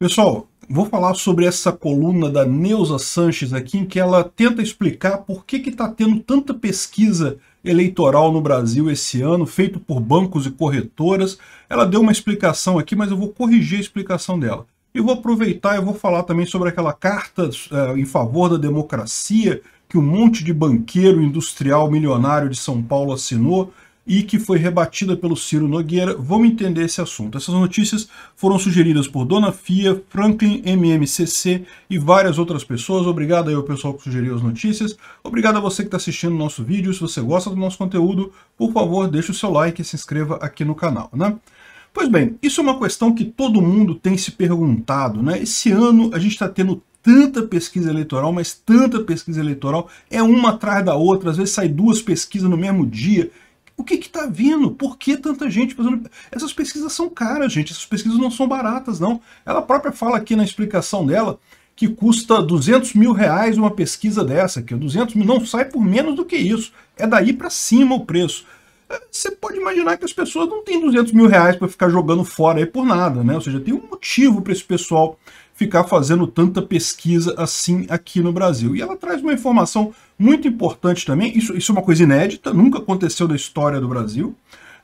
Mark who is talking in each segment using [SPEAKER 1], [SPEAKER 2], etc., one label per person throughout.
[SPEAKER 1] Pessoal, vou falar sobre essa coluna da Neuza Sanches aqui, em que ela tenta explicar por que está tendo tanta pesquisa eleitoral no Brasil esse ano, feito por bancos e corretoras. Ela deu uma explicação aqui, mas eu vou corrigir a explicação dela. E vou aproveitar e vou falar também sobre aquela carta é, em favor da democracia que um monte de banqueiro industrial milionário de São Paulo assinou e que foi rebatida pelo Ciro Nogueira. Vamos entender esse assunto. Essas notícias foram sugeridas por Dona Fia, Franklin MMCC e várias outras pessoas. Obrigado aí ao pessoal que sugeriu as notícias. Obrigado a você que está assistindo o nosso vídeo. Se você gosta do nosso conteúdo, por favor, deixe o seu like e se inscreva aqui no canal, né? Pois bem, isso é uma questão que todo mundo tem se perguntado, né? Esse ano a gente está tendo tanta pesquisa eleitoral, mas tanta pesquisa eleitoral, é uma atrás da outra, às vezes sai duas pesquisas no mesmo dia, o que está vindo? Por que tanta gente fazendo. Essas pesquisas são caras, gente. Essas pesquisas não são baratas, não. Ela própria fala aqui na explicação dela que custa 200 mil reais uma pesquisa dessa, que 200 mil não sai por menos do que isso. É daí para cima o preço. É, você pode imaginar que as pessoas não têm 200 mil reais para ficar jogando fora aí por nada, né? Ou seja, tem um motivo para esse pessoal ficar fazendo tanta pesquisa assim aqui no Brasil. E ela traz uma informação muito importante também, isso, isso é uma coisa inédita, nunca aconteceu na história do Brasil.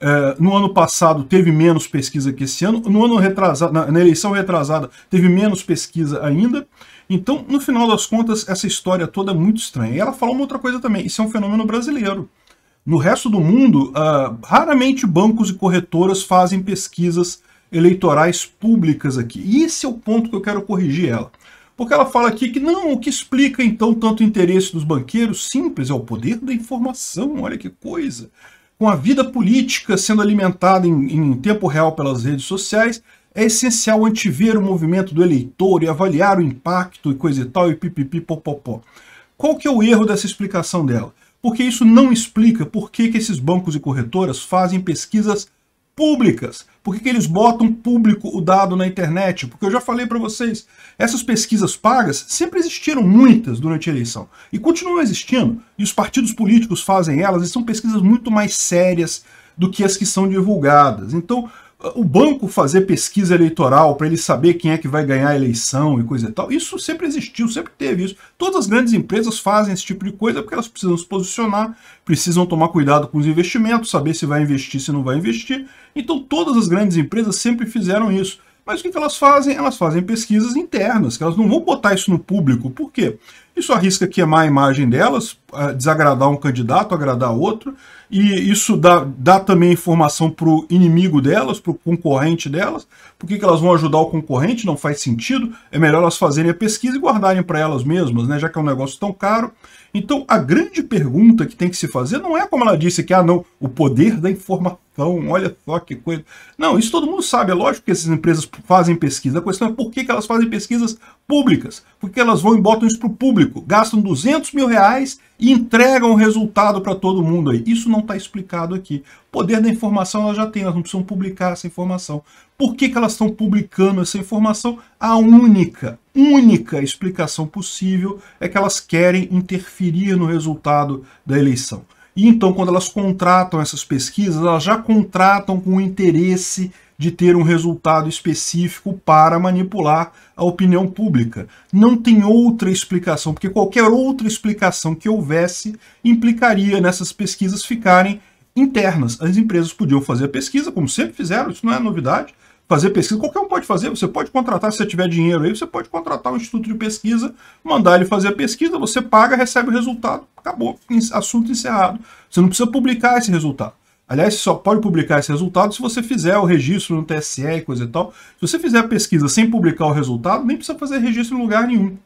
[SPEAKER 1] É, no ano passado teve menos pesquisa que esse ano, no ano retrasado, na, na eleição retrasada teve menos pesquisa ainda. Então, no final das contas, essa história toda é muito estranha. E ela fala uma outra coisa também, isso é um fenômeno brasileiro. No resto do mundo, uh, raramente bancos e corretoras fazem pesquisas eleitorais públicas aqui. E esse é o ponto que eu quero corrigir ela. Porque ela fala aqui que não, o que explica então tanto interesse dos banqueiros simples é o poder da informação, olha que coisa. Com a vida política sendo alimentada em, em tempo real pelas redes sociais, é essencial antever o movimento do eleitor e avaliar o impacto e coisa e tal e pipipi popopó. Qual que é o erro dessa explicação dela? Porque isso não explica por que, que esses bancos e corretoras fazem pesquisas públicas. Por que, que eles botam público o dado na internet? Porque eu já falei para vocês, essas pesquisas pagas sempre existiram muitas durante a eleição e continuam existindo. E os partidos políticos fazem elas e são pesquisas muito mais sérias do que as que são divulgadas. Então, o banco fazer pesquisa eleitoral para ele saber quem é que vai ganhar a eleição e coisa e tal, isso sempre existiu, sempre teve isso. Todas as grandes empresas fazem esse tipo de coisa porque elas precisam se posicionar, precisam tomar cuidado com os investimentos, saber se vai investir, se não vai investir. Então todas as grandes empresas sempre fizeram isso. Mas o que elas fazem? Elas fazem pesquisas internas, que elas não vão botar isso no público. Por quê? isso arrisca queimar a imagem delas, desagradar um candidato, agradar outro, e isso dá, dá também informação para o inimigo delas, para o concorrente delas, por que elas vão ajudar o concorrente, não faz sentido, é melhor elas fazerem a pesquisa e guardarem para elas mesmas, né, já que é um negócio tão caro. Então a grande pergunta que tem que se fazer não é como ela disse, que ah não, o poder da informação, olha só que coisa. Não, isso todo mundo sabe, é lógico que essas empresas fazem pesquisa, a questão é por que elas fazem pesquisas públicas, porque elas vão e botam isso para o público, gastam 200 mil reais e entregam o resultado para todo mundo aí. Isso não está explicado aqui. O poder da informação elas já têm, elas não precisam publicar essa informação. Por que, que elas estão publicando essa informação? A única, única explicação possível é que elas querem interferir no resultado da eleição. E então, quando elas contratam essas pesquisas, elas já contratam com o interesse de ter um resultado específico para manipular a opinião pública. Não tem outra explicação, porque qualquer outra explicação que houvesse implicaria nessas pesquisas ficarem internas. As empresas podiam fazer a pesquisa, como sempre fizeram, isso não é novidade. Fazer pesquisa, qualquer um pode fazer, você pode contratar, se você tiver dinheiro aí, você pode contratar um instituto de pesquisa, mandar ele fazer a pesquisa, você paga, recebe o resultado, acabou, assunto encerrado. Você não precisa publicar esse resultado. Aliás, só pode publicar esse resultado se você fizer o registro no TSE e coisa e tal. Se você fizer a pesquisa sem publicar o resultado, nem precisa fazer registro em lugar nenhum.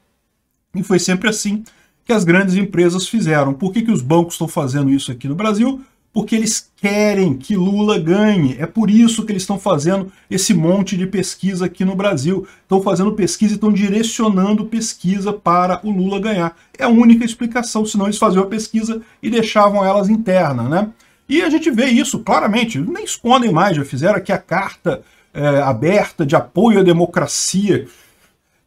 [SPEAKER 1] E foi sempre assim que as grandes empresas fizeram. Por que, que os bancos estão fazendo isso aqui no Brasil? Porque eles querem que Lula ganhe. É por isso que eles estão fazendo esse monte de pesquisa aqui no Brasil. Estão fazendo pesquisa e estão direcionando pesquisa para o Lula ganhar. É a única explicação, senão eles faziam a pesquisa e deixavam elas interna, né? E a gente vê isso claramente, nem escondem mais, já fizeram aqui a carta é, aberta de apoio à democracia,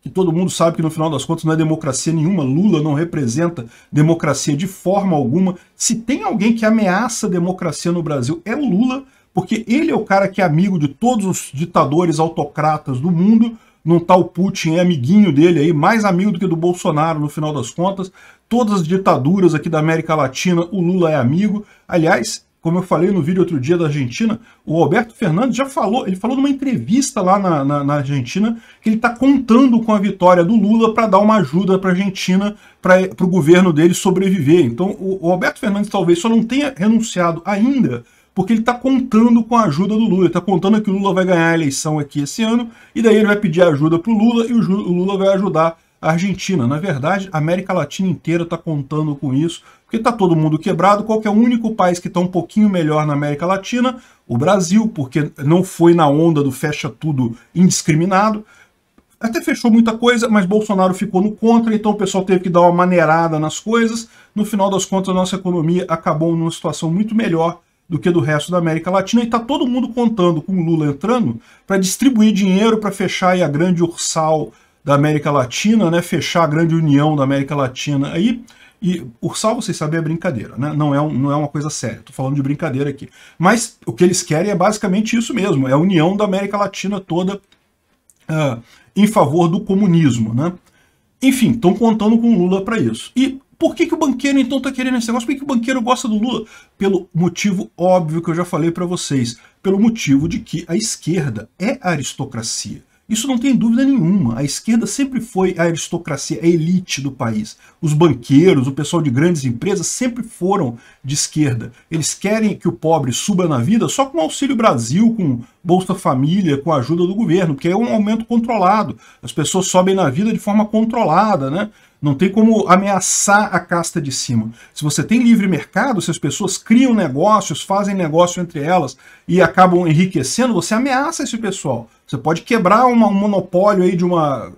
[SPEAKER 1] que todo mundo sabe que no final das contas não é democracia nenhuma, Lula não representa democracia de forma alguma. Se tem alguém que ameaça a democracia no Brasil, é o Lula, porque ele é o cara que é amigo de todos os ditadores autocratas do mundo, não tá o Putin, é amiguinho dele aí, mais amigo do que do Bolsonaro no final das contas. Todas as ditaduras aqui da América Latina, o Lula é amigo. Aliás, como eu falei no vídeo outro dia da Argentina, o Alberto Fernandes já falou, ele falou numa entrevista lá na, na, na Argentina que ele está contando com a vitória do Lula para dar uma ajuda para a Argentina, para o governo dele sobreviver. Então o, o Alberto Fernandes talvez só não tenha renunciado ainda porque ele está contando com a ajuda do Lula. Ele está contando que o Lula vai ganhar a eleição aqui esse ano, e daí ele vai pedir ajuda para o Lula e o Lula vai ajudar a Argentina. Na verdade, a América Latina inteira está contando com isso. Porque está todo mundo quebrado, qual que é o único país que está um pouquinho melhor na América Latina? O Brasil, porque não foi na onda do fecha tudo indiscriminado. Até fechou muita coisa, mas Bolsonaro ficou no contra, então o pessoal teve que dar uma maneirada nas coisas. No final das contas, a nossa economia acabou numa situação muito melhor do que do resto da América Latina, e está todo mundo contando com o Lula entrando para distribuir dinheiro para fechar a grande ursal da América Latina, né, fechar a grande união da América Latina aí. E o sal, vocês sabem, é brincadeira, né? não, é um, não é uma coisa séria, estou falando de brincadeira aqui. Mas o que eles querem é basicamente isso mesmo, é a união da América Latina toda uh, em favor do comunismo. Né? Enfim, estão contando com o Lula para isso. E por que, que o banqueiro então está querendo esse negócio? Por que, que o banqueiro gosta do Lula? Pelo motivo óbvio que eu já falei para vocês, pelo motivo de que a esquerda é aristocracia. Isso não tem dúvida nenhuma. A esquerda sempre foi a aristocracia, a elite do país. Os banqueiros, o pessoal de grandes empresas sempre foram de esquerda. Eles querem que o pobre suba na vida só com Auxílio Brasil, com Bolsa Família, com a ajuda do governo, porque é um aumento controlado. As pessoas sobem na vida de forma controlada, né? Não tem como ameaçar a casta de cima. Se você tem livre mercado, se as pessoas criam negócios, fazem negócio entre elas e acabam enriquecendo, você ameaça esse pessoal. Você pode quebrar uma, um monopólio aí de uma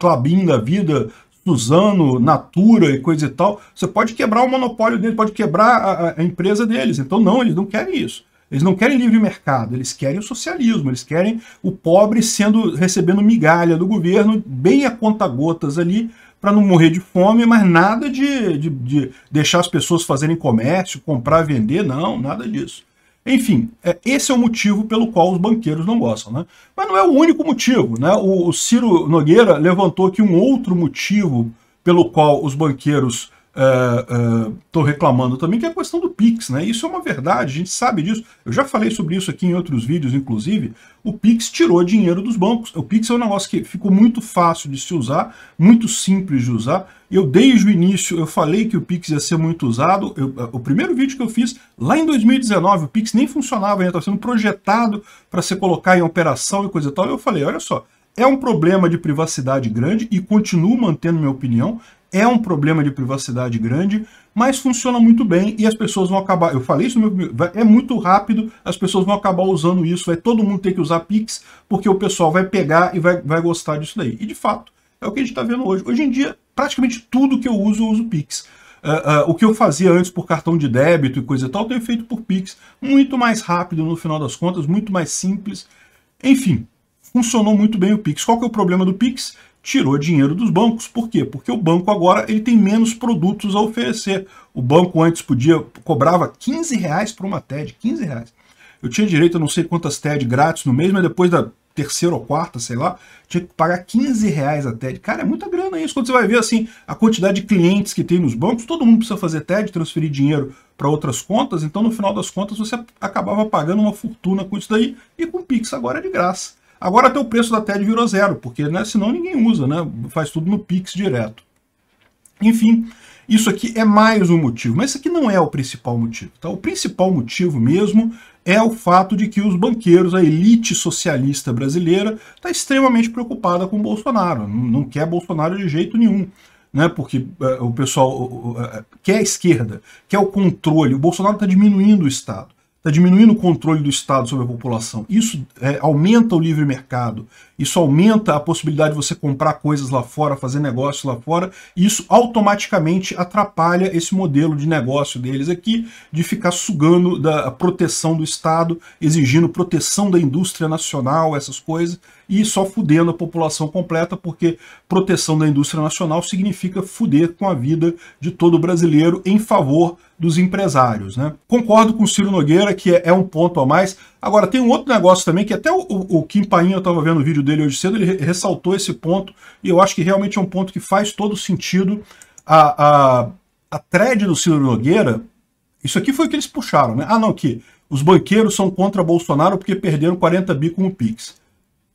[SPEAKER 1] Clabin da vida, Suzano, Natura e coisa e tal. Você pode quebrar o monopólio deles, pode quebrar a, a empresa deles. Então, não, eles não querem isso. Eles não querem livre mercado, eles querem o socialismo, eles querem o pobre sendo recebendo migalha do governo, bem a conta-gotas ali, para não morrer de fome, mas nada de, de, de, deixar as pessoas fazerem comércio, comprar, vender, não, nada disso. Enfim, é, esse é o motivo pelo qual os banqueiros não gostam. Né? Mas não é o único motivo. Né? O, o Ciro Nogueira levantou que um outro motivo pelo qual os banqueiros estou é, é, uh, reclamando também, que é a questão do Pix, né? Isso é uma verdade, a gente sabe disso. Eu já falei sobre isso aqui em outros vídeos, inclusive. O Pix tirou dinheiro dos bancos. O Pix é um negócio que ficou muito fácil de se usar, muito simples de usar. Eu, desde o início, eu falei que o Pix ia ser muito usado. Eu, o primeiro vídeo que eu fiz, lá em 2019, o Pix nem funcionava, ainda estava sendo projetado para ser colocar em operação e coisa e tal. Eu falei, olha só, é um problema de privacidade grande e continuo mantendo minha opinião. É um problema de privacidade grande, mas funciona muito bem e as pessoas vão acabar. Eu falei isso, meu, é muito rápido, as pessoas vão acabar usando isso. Vai todo mundo ter que usar Pix, porque o pessoal vai pegar e vai, vai gostar disso daí. E de fato, é o que a gente está vendo hoje. Hoje em dia, praticamente tudo que eu uso, eu uso Pix. Uh, uh, o que eu fazia antes por cartão de débito e coisa e tal, eu tenho feito por Pix. Muito mais rápido no final das contas, muito mais simples. Enfim, funcionou muito bem o Pix. Qual que é o problema do Pix? Tirou dinheiro dos bancos. Por quê? Porque o banco agora ele tem menos produtos a oferecer. O banco antes podia cobrava 15 reais por uma TED, 15 reais. Eu tinha direito a não sei quantas TED grátis no mês, mas depois da terceira ou quarta, sei lá, tinha que pagar 15 reais a TED. Cara, é muita grana isso. Quando você vai ver assim a quantidade de clientes que tem nos bancos, todo mundo precisa fazer TED, transferir dinheiro para outras contas, então no final das contas você acabava pagando uma fortuna com isso daí e com o Pix agora é de graça. Agora até o preço da TED virou zero, porque né, senão ninguém usa, né? faz tudo no Pix direto. Enfim, isso aqui é mais um motivo, mas isso aqui não é o principal motivo. Tá? O principal motivo mesmo é o fato de que os banqueiros, a elite socialista brasileira, está extremamente preocupada com o Bolsonaro, não quer Bolsonaro de jeito nenhum. Né, porque uh, o pessoal uh, uh, quer a esquerda, quer o controle. O Bolsonaro está diminuindo o Estado está diminuindo o controle do Estado sobre a população. Isso é, aumenta o livre mercado, isso aumenta a possibilidade de você comprar coisas lá fora, fazer negócio lá fora, e isso automaticamente atrapalha esse modelo de negócio deles aqui, de ficar sugando da proteção do Estado, exigindo proteção da indústria nacional, essas coisas, e só fudendo a população completa, porque proteção da indústria nacional significa fuder com a vida de todo brasileiro em favor dos empresários. Né? Concordo com o Ciro Nogueira que é, é um ponto a mais. Agora, tem um outro negócio também, que até o, o, Kim Painho, eu estava vendo o vídeo dele hoje cedo, ele ressaltou esse ponto, e eu acho que realmente é um ponto que faz todo sentido. A, a, a thread do Ciro Nogueira, isso aqui foi o que eles puxaram, né? Ah, não, que os banqueiros são contra Bolsonaro porque perderam 40 bi com o Pix.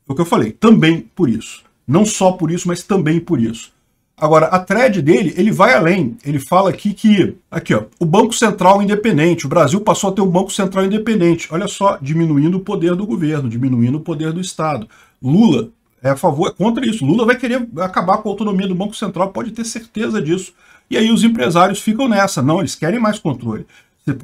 [SPEAKER 1] É o que eu falei, também por isso. Não só por isso, mas também por isso. Agora, a thread dele, ele vai além. Ele fala aqui que, aqui ó, o Banco Central independente, o Brasil passou a ter um Banco Central independente. Olha só, diminuindo o poder do governo, diminuindo o poder do Estado. Lula é a favor, é contra isso. Lula vai querer acabar com a autonomia do Banco Central, pode ter certeza disso. E aí os empresários ficam nessa. Não, eles querem mais controle.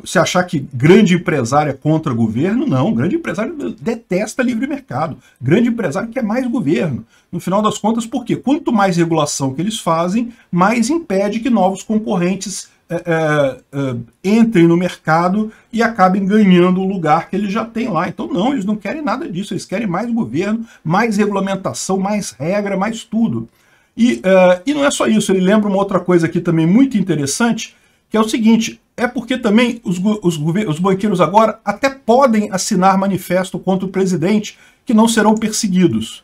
[SPEAKER 1] Se achar que grande empresário é contra governo, não. Grande empresário detesta livre mercado. Grande empresário quer mais governo. No final das contas, por quê? Quanto mais regulação que eles fazem, mais impede que novos concorrentes é, é, é, entrem no mercado e acabem ganhando o lugar que eles já têm lá. Então, não, eles não querem nada disso. Eles querem mais governo, mais regulamentação, mais regra, mais tudo. E, eh, e não é só isso. Ele lembra uma outra coisa aqui também muito interessante, que é o seguinte, é porque também os, os, os banqueiros agora até podem assinar manifesto contra o presidente, que não serão perseguidos.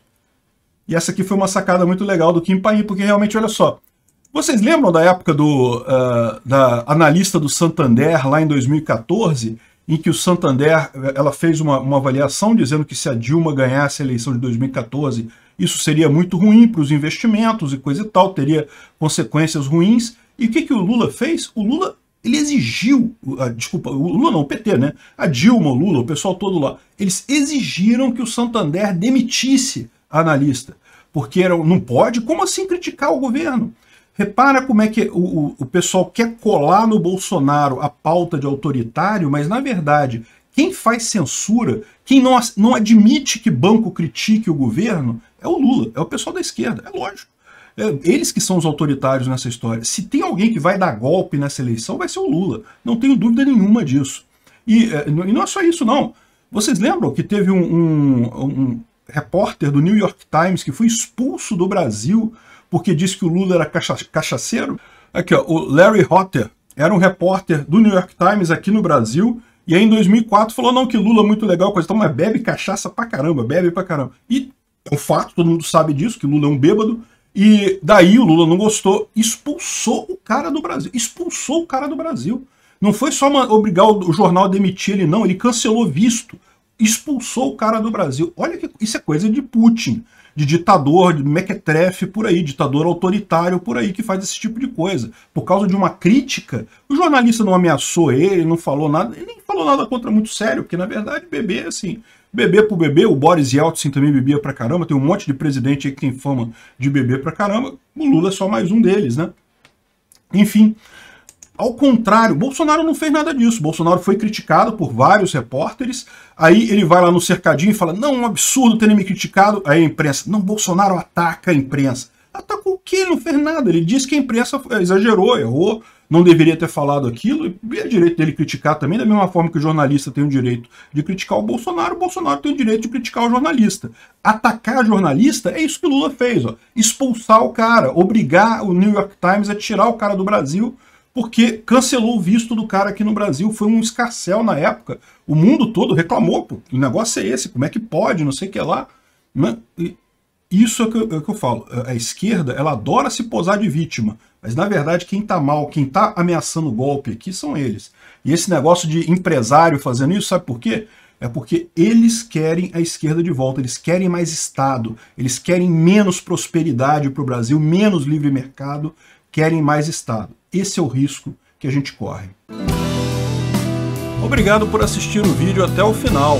[SPEAKER 1] E essa aqui foi uma sacada muito legal do Kim Paim, porque realmente, olha só, vocês lembram da época do uh, da analista do Santander, lá em 2014, em que o Santander ela fez uma, uma avaliação dizendo que se a Dilma ganhasse a eleição de 2014, isso seria muito ruim para os investimentos e coisa e tal, teria consequências ruins. E o que, que o Lula fez? O Lula ele exigiu, a, desculpa, o Lula não, o PT, né? A Dilma, o Lula, o pessoal todo lá, eles exigiram que o Santander demitisse a analista, porque era, não pode, como assim criticar o governo? Repara como é que o, o, o pessoal quer colar no Bolsonaro a pauta de autoritário, mas na verdade, quem faz censura, quem não, não admite que banco critique o governo, é o Lula, é o pessoal da esquerda, é lógico. É, eles que são os autoritários nessa história. Se tem alguém que vai dar golpe nessa eleição, vai ser o Lula. Não tenho dúvida nenhuma disso. E, é, e não é só isso, não. Vocês lembram que teve um, um, um repórter do New York Times que foi expulso do Brasil porque disse que o Lula era cacha cachaceiro? Aqui, ó, o Larry Hotter era um repórter do New York Times aqui no Brasil e aí em 2004 falou, não, que Lula é muito legal, coisa tal, mas bebe cachaça pra caramba, bebe pra caramba. E é um fato, todo mundo sabe disso, que Lula é um bêbado, e daí o Lula não gostou, expulsou o cara do Brasil. Expulsou o cara do Brasil. Não foi só obrigar o, o jornal a demitir ele, não. Ele cancelou visto. Expulsou o cara do Brasil. Olha que isso é coisa de Putin, de ditador, de mequetrefe por aí, ditador autoritário por aí que faz esse tipo de coisa. Por causa de uma crítica, o jornalista não ameaçou ele, não falou nada, ele nem falou nada contra muito sério, porque na verdade, bebê, assim, Beber por beber, o Boris Yeltsin também bebia pra caramba, tem um monte de presidente aí que tem fama de beber pra caramba, o Lula é só mais um deles, né? Enfim, ao contrário, Bolsonaro não fez nada disso. Bolsonaro foi criticado por vários repórteres. Aí ele vai lá no cercadinho e fala: Não, é um absurdo terem me criticado. Aí a imprensa: Não, Bolsonaro ataca a imprensa. Atacou o quê? não fez nada. Ele disse que a imprensa é, exagerou, errou, não deveria ter falado aquilo, e é direito dele criticar também, da mesma forma que o jornalista tem o direito de criticar o Bolsonaro, o Bolsonaro tem o direito de criticar o jornalista. Atacar jornalista é isso que o Lula fez, ó. expulsar o cara, obrigar o New York Times a tirar o cara do Brasil, porque cancelou o visto do cara aqui no Brasil, foi um escarcel na época. O mundo todo reclamou, pô, o negócio é esse, como é que pode, não sei o que lá. Né? E, isso é o que, é que eu falo. A esquerda, ela adora se posar de vítima, mas na verdade quem está mal, quem está ameaçando o golpe aqui são eles. E esse negócio de empresário fazendo isso, sabe por quê? É porque eles querem a esquerda de volta, eles querem mais Estado, eles querem menos prosperidade para o Brasil, menos livre mercado, querem mais Estado. Esse é o risco que a gente corre. Obrigado por assistir o vídeo até o final.